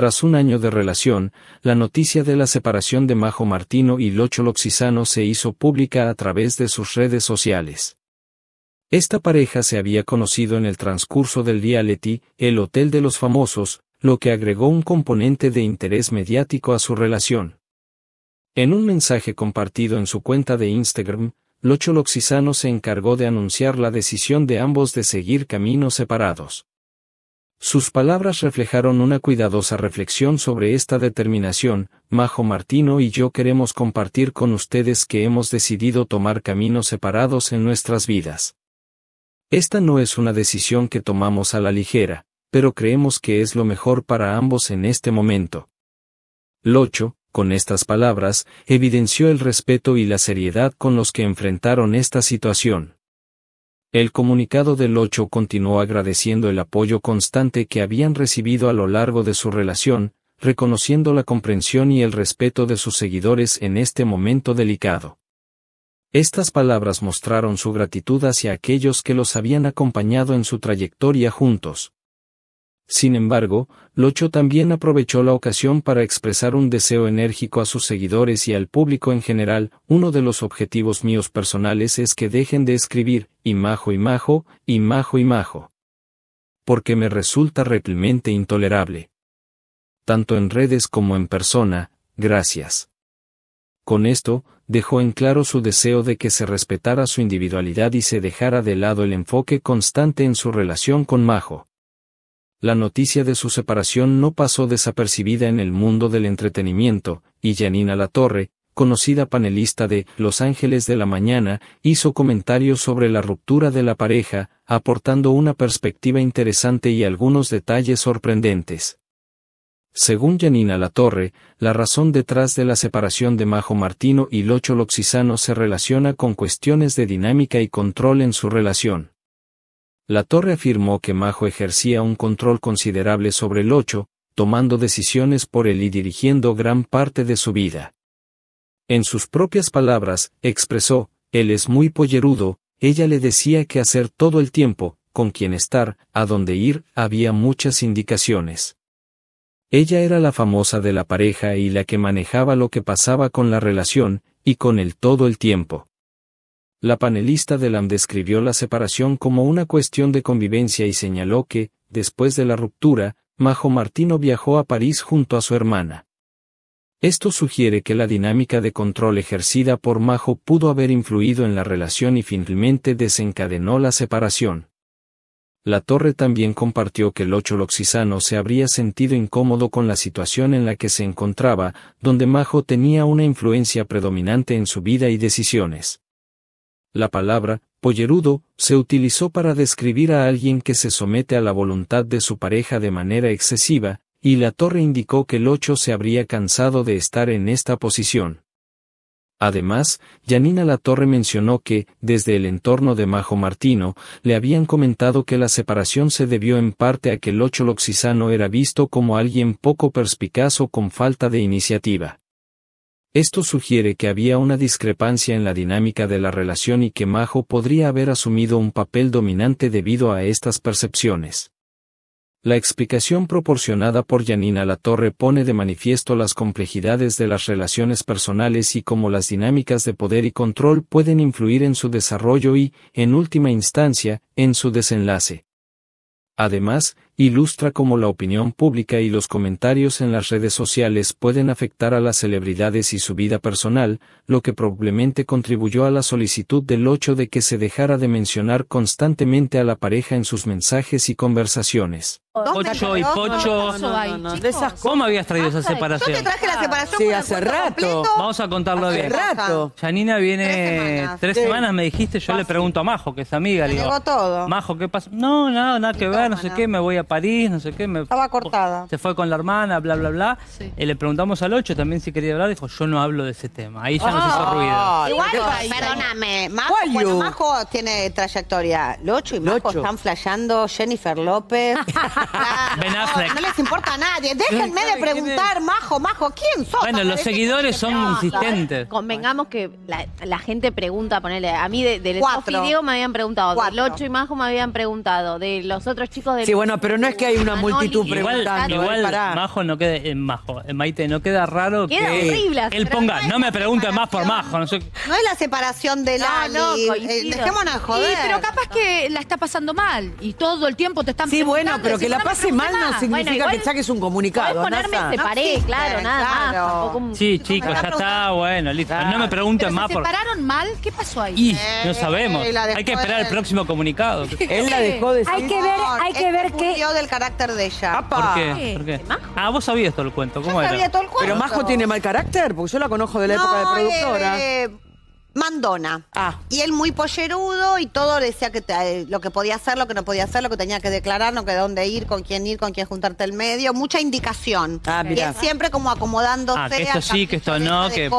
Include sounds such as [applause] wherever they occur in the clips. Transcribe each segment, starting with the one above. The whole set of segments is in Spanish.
Tras un año de relación, la noticia de la separación de Majo Martino y Locho Loxizano se hizo pública a través de sus redes sociales. Esta pareja se había conocido en el transcurso del día Leti, El Hotel de los Famosos, lo que agregó un componente de interés mediático a su relación. En un mensaje compartido en su cuenta de Instagram, Locho Loxizano se encargó de anunciar la decisión de ambos de seguir caminos separados. Sus palabras reflejaron una cuidadosa reflexión sobre esta determinación, Majo Martino y yo queremos compartir con ustedes que hemos decidido tomar caminos separados en nuestras vidas. Esta no es una decisión que tomamos a la ligera, pero creemos que es lo mejor para ambos en este momento. Locho, con estas palabras, evidenció el respeto y la seriedad con los que enfrentaron esta situación. El comunicado del 8 continuó agradeciendo el apoyo constante que habían recibido a lo largo de su relación, reconociendo la comprensión y el respeto de sus seguidores en este momento delicado. Estas palabras mostraron su gratitud hacia aquellos que los habían acompañado en su trayectoria juntos, sin embargo, Locho también aprovechó la ocasión para expresar un deseo enérgico a sus seguidores y al público en general, uno de los objetivos míos personales es que dejen de escribir, y majo y majo, y majo y majo. Porque me resulta replemente intolerable. Tanto en redes como en persona, gracias. Con esto, dejó en claro su deseo de que se respetara su individualidad y se dejara de lado el enfoque constante en su relación con Majo la noticia de su separación no pasó desapercibida en el mundo del entretenimiento, y Janina Latorre, conocida panelista de Los Ángeles de la Mañana, hizo comentarios sobre la ruptura de la pareja, aportando una perspectiva interesante y algunos detalles sorprendentes. Según Janina Latorre, la razón detrás de la separación de Majo Martino y Locho Loxisano se relaciona con cuestiones de dinámica y control en su relación. La torre afirmó que Majo ejercía un control considerable sobre el ocho, tomando decisiones por él y dirigiendo gran parte de su vida. En sus propias palabras, expresó, él es muy pollerudo, ella le decía qué hacer todo el tiempo, con quién estar, a dónde ir, había muchas indicaciones. Ella era la famosa de la pareja y la que manejaba lo que pasaba con la relación, y con él todo el tiempo. La panelista de LAM describió la separación como una cuestión de convivencia y señaló que, después de la ruptura, Majo Martino viajó a París junto a su hermana. Esto sugiere que la dinámica de control ejercida por Majo pudo haber influido en la relación y finalmente desencadenó la separación. La torre también compartió que el ocho loxisano se habría sentido incómodo con la situación en la que se encontraba, donde Majo tenía una influencia predominante en su vida y decisiones. La palabra, pollerudo, se utilizó para describir a alguien que se somete a la voluntad de su pareja de manera excesiva, y la torre indicó que el ocho se habría cansado de estar en esta posición. Además, Janina Torre mencionó que, desde el entorno de Majo Martino, le habían comentado que la separación se debió en parte a que el ocho loxisano era visto como alguien poco perspicaz o con falta de iniciativa. Esto sugiere que había una discrepancia en la dinámica de la relación y que Majo podría haber asumido un papel dominante debido a estas percepciones. La explicación proporcionada por Janina Latorre pone de manifiesto las complejidades de las relaciones personales y cómo las dinámicas de poder y control pueden influir en su desarrollo y, en última instancia, en su desenlace. Además, ilustra cómo la opinión pública y los comentarios en las redes sociales pueden afectar a las celebridades y su vida personal, lo que probablemente contribuyó a la solicitud del 8 de que se dejara de mencionar constantemente a la pareja en sus mensajes y conversaciones. Ocho y Pocho. ¿Cómo habías traído esa separación? Sí, hace rato. Vamos a contarlo hace bien. rato. Janina viene tres semanas, me dijiste, yo le pregunto a Majo, que es amiga. Le digo, todo. Majo, ¿qué pasa? No, nada, nada que ver, no sé qué, me voy a París, no sé qué. Me, Estaba cortada. Se fue con la hermana, bla, bla, bla. Y eh, le preguntamos al 8 también si quería hablar. Dijo, yo no hablo de ese tema. Ahí ya nos ah, hizo ruido. Igual, perdóname. Majo, Majo tiene trayectoria. Lo 8 y Majo están flasheando Jennifer López. [laughs] No, les importa a nadie. Déjenme de preguntar, Majo, Majo, ¿quién sos? Bueno, los seguidores son insistentes. Convengamos que la, gente pregunta, ponele, a mí del de, me habían preguntado, Cuatro. 8 y Majo me habían preguntado, de los otros chicos del... Sí, bueno, pero no es que hay una multitud preguntando. Eh, igual, Majo no queda, en eh, Majo, eh, Maite, no queda raro Queda que horrible él ponga, no me pregunto pregunten más por Majo, no es la separación de la no, dejémonos joder. Sí, pero capaz que la está pasando mal y todo el tiempo te están Sí, bueno, pero que la pase mal no significa significa que saques un comunicado. comunicado. ponerme Nasa. paré, claro, nada más. Sí, chicos, ya está, bueno, listo. No me pregunten ¿Pero más se por. separaron mal? ¿Qué pasó ahí? no sabemos. Hay que esperar el próximo comunicado. Él la dejó de Hay que ver, hay que este ver qué, del carácter de ella. ¿Por qué? Ah, vos sabías todo el cuento. ¿Cómo era? sabía todo el cuento. Pero Majo tiene mal carácter, porque yo la conozco de la época de eh, productora. Eh, mandona. Ah. Y él muy pollerudo y todo decía que eh, lo que podía hacer, lo que no podía hacer, lo que tenía que declarar, no que dónde ir, con quién ir, con quién juntarte el medio, mucha indicación. Ah, y eh, siempre como acomodándose. Ah, que esto sí, que esto no, de que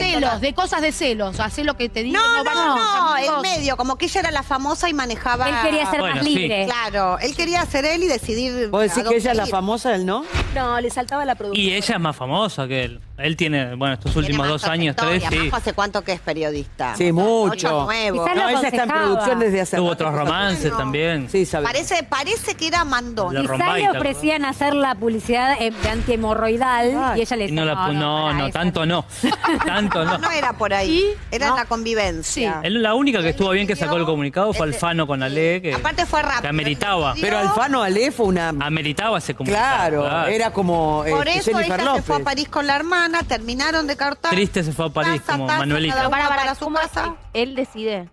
celos, de cosas de celos, así lo que te digo. No, no, no, no el medio, como que ella era la famosa y manejaba. Él quería ser más libre. Claro, él quería ser él y decidir. ¿Vos decís que ella es la famosa, él no? No, le saltaba la producción. Y ella es más famosa que él. Él tiene, bueno, estos últimos dos años, tres, sí. ¿Hace cuánto que es periodista? Sí, mucho. Nuevo. No, está en producción desde hace Tuvo otros romances también. Sí, Parece, parece que era Mandón. La le ofrecían hacer la publicidad eh, de antihemorroidal y ella le no, no, no, tanto no. [laughs] Tanto no. No era por ahí, era la convivencia. la única que estuvo bien que sacó el comunicado fue Alfano con Ale, que Aparte fue rápido. ameritaba. Pero Alfano Ale fue una. Ameritaba ese comunicado. claro, era como eh, Por eso ella se fue a París con la hermana, terminaron de cartar. Triste se fue a París como Manuelita. para, a su masa Él decide.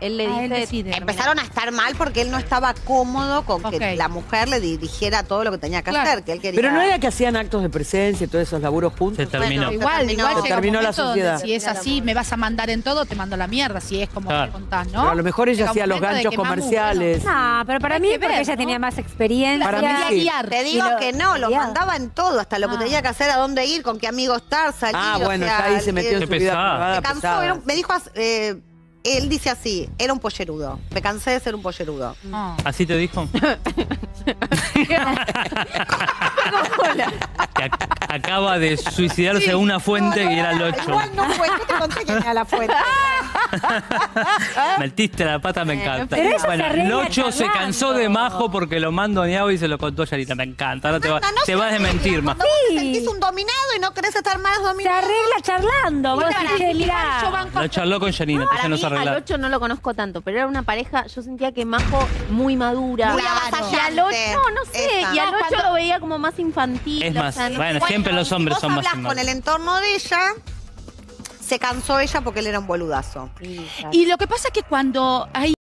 Él, le ah, dice. Empezaron a estar mal porque él no estaba cómodo con que la mujer le dirigiera todo lo que tenía que hacer. Pero no era que hacían actos de presencia y todos esos laburos puntos. Se terminó. igual, se terminó, la sociedad. Si es así, me vas a mandar en todo, te mando la mierda. Si es como te contás, ¿no? a lo mejor ella hacía los ganchos comerciales. No, pero para mí, porque ella tenía más experiencia. Te digo que no, lo mandaba en todo, hasta lo que ah. tenía que hacer, a dónde ir, con qué amigos estar, salir. Ah, bueno, ahí se metió en su vida me dijo, eh, él dice así, era un pollerudo, me cansé de ser un pollerudo. Ah. ¿Así te dijo? [laughs] que acaba de suicidarse sí. una fuente y que era el 8. Igual no fue, yo te conté que era la fuente. [laughs] [laughs] Metiste la pata, me eh, encanta. bueno, se arregla Locho se cansó de Majo porque lo mando a Niago y se lo contó a Yanita Me encanta. Ahora te, vas a desmentir, Majo. Sí. Te sentís un dominado y no querés estar más dominado. Se arregla charlando. Vos lo charló con Yanina, no, no A Locho no lo conozco tanto, pero era una pareja, yo sentía que Majo muy madura. Muy Y a Locho, no, sé. Y a Locho lo veía como más infantil. Es más, bueno, siempre los hombres son más con el entorno de ella se cansó ella porque él era un boludazo. Y lo que pasa es que cuando hay